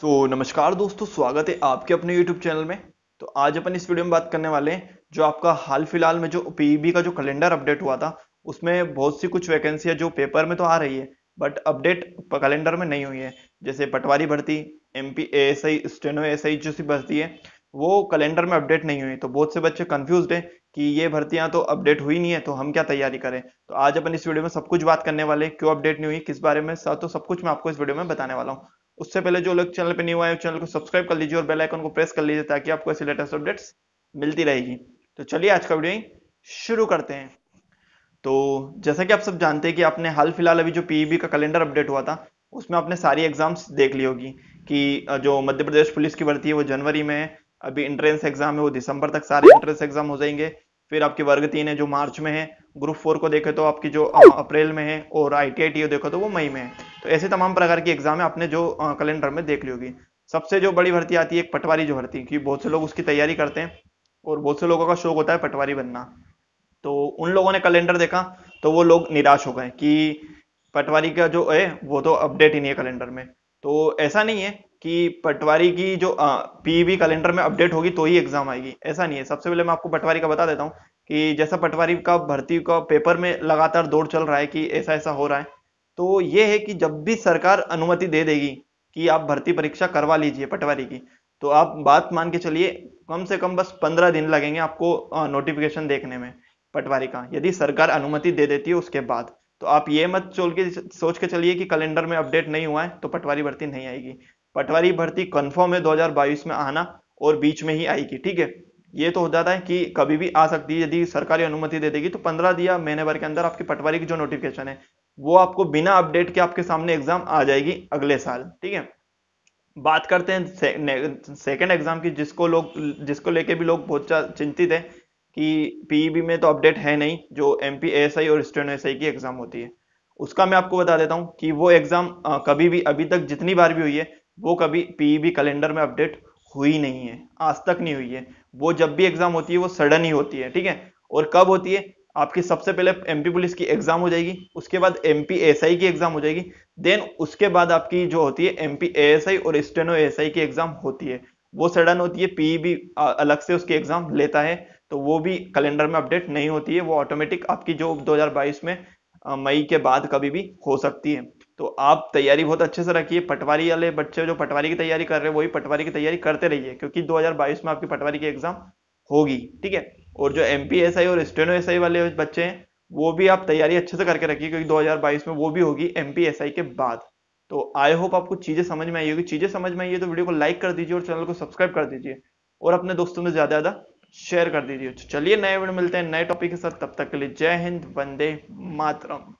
सो so, नमस्कार दोस्तों स्वागत है आपके अपने YouTube चैनल में तो आज अपन इस वीडियो में बात करने वाले हैं जो आपका हाल फिलहाल में जो पीबी e का जो कैलेंडर अपडेट हुआ था उसमें बहुत सी कुछ है जो पेपर में तो आ रही है बट अपडेट कैलेंडर में नहीं हुई है जैसे पटवारी भर्ती M P S I steno S I जो सी भर्ती है वो कैलेंडर में अपडेट नहीं हुई तो बहुत से बच्चे कंफ्यूज है कि ये भर्तियां तो अपडेट हुई नहीं है तो हम क्या तैयारी करें तो आज अपन इस वीडियो में सब कुछ बात करने वाले क्यों अपडेट नहीं हुई किस बारे में तो सब कुछ मैं आपको इस वीडियो में बताने वाला हूँ उससे पहले जो लोग चैनल पर न्यू आए चैनल को सब्सक्राइब कर लीजिए और बेल आइकन को प्रेस कर लीजिए ताकि आपको ऐसी लेटेस्ट अपडेट्स मिलती रहेगी तो चलिए आज का वीडियो शुरू करते हैं तो जैसा कि आप सब जानते हैं कि आपने हाल फिलहाल अभी जो पीईबी e का कैलेंडर अपडेट हुआ था उसमें आपने सारी एग्जाम्स देख ली होगी कि जो मध्य प्रदेश पुलिस की भर्ती है वो जनवरी में है अभी एंट्रेंस एग्जाम है वो दिसंबर तक सारे एंट्रेंस एग्जाम हो जाएंगे फिर आपके वर्ग तीन है जो मार्च में है ग्रुप फोर को देखे तो आपकी जो अप्रैल में है और आई टी देखो तो वो मई में है तो ऐसे तमाम प्रकार की एग्जाम है आपने जो कैलेंडर में देख ली होगी सबसे जो बड़ी भर्ती आती है एक पटवारी जो भर्ती क्योंकि बहुत से लोग उसकी तैयारी करते हैं और बहुत से लोगों का शौक होता है पटवारी बनना तो उन लोगों ने कैलेंडर देखा तो वो लोग निराश हो गए कि पटवारी का जो है वो तो अपडेट ही नहीं है कैलेंडर में तो ऐसा नहीं है कि पटवारी की जो पीवी कैलेंडर e में अपडेट होगी तो ही एग्जाम आएगी ऐसा नहीं है सबसे पहले मैं आपको पटवारी का बता देता हूँ कि जैसा पटवारी का भर्ती का पेपर में लगातार दौड़ चल रहा है कि ऐसा ऐसा हो रहा है तो ये है कि जब भी सरकार अनुमति दे देगी कि आप भर्ती परीक्षा करवा लीजिए पटवारी की तो आप बात मान के चलिए कम से कम बस पंद्रह दिन लगेंगे आपको नोटिफिकेशन देखने में पटवारी का यदि सरकार अनुमति दे देती है उसके बाद तो आप ये मत चोल के सोच के चलिए कि कैलेंडर में अपडेट नहीं हुआ है तो पटवारी भर्ती नहीं आएगी पटवारी भर्ती कन्फर्म है दो में आना और बीच में ही आएगी ठीक है ये तो हो जाता है कि कभी भी आ सकती है यदि सरकारी अनुमति दे देगी तो पंद्रह दिया महीने भर के अंदर आपकी पटवारी की जो नोटिफिकेशन है वो आपको बिना अपडेट के आपके सामने एग्जाम आ जाएगी अगले साल ठीक है बात करते हैं से, सेकेंड एग्जाम की जिसको लोग जिसको लेके भी लोग बहुत चिंतित है कि पीईबी e में तो अपडेट है नहीं जो एम पी एस आई और स्टेन एस की एग्जाम होती है उसका मैं आपको बता देता हूँ कि वो एग्जाम कभी भी अभी तक जितनी बार भी हुई है वो कभी पीईबी कैलेंडर e में अपडेट हुई नहीं है आज तक नहीं हुई है वो जब भी एग्जाम होती है वो सडन ही होती है ठीक है और कब होती है आपकी सबसे पहले एमपी पुलिस की एग्जाम हो जाएगी उसके बाद एमपी एसआई की एग्जाम हो जाएगी देन उसके बाद आपकी जो होती है एमपी एएसआई और स्टेनो एएसआई की एग्जाम होती है वो सडन होती है पीई भी e अलग से उसकी एग्जाम लेता है तो वो भी कैलेंडर में अपडेट नहीं होती है वो ऑटोमेटिक आपकी जो 2022 में मई के बाद कभी भी हो सकती है तो आप तैयारी बहुत अच्छे से रखिए पटवारी वाले बच्चे जो पटवारी की तैयारी कर रहे हैं वही पटवारी की तैयारी करते रहिए क्योंकि 2022 में आपकी पटवारी की एग्जाम होगी ठीक है और जो एम पी एस आई और स्टेनो एस आई वाले बच्चे हैं वो भी आप तैयारी अच्छे से करके रखिए क्योंकि 2022 में वो भी होगी एम पी एस आई के बाद तो आई होप आपको चीज़ें समझ में आई होगी चीज़ें समझ में आई है तो वीडियो को लाइक कर दीजिए और चैनल को सब्सक्राइब कर दीजिए और अपने दोस्तों में ज़्यादा ज़्यादा शेयर कर दीजिए चलिए नए वीडियो मिलते हैं नए टॉपिक के साथ तब तक के लिए जय हिंद वंदे मातरम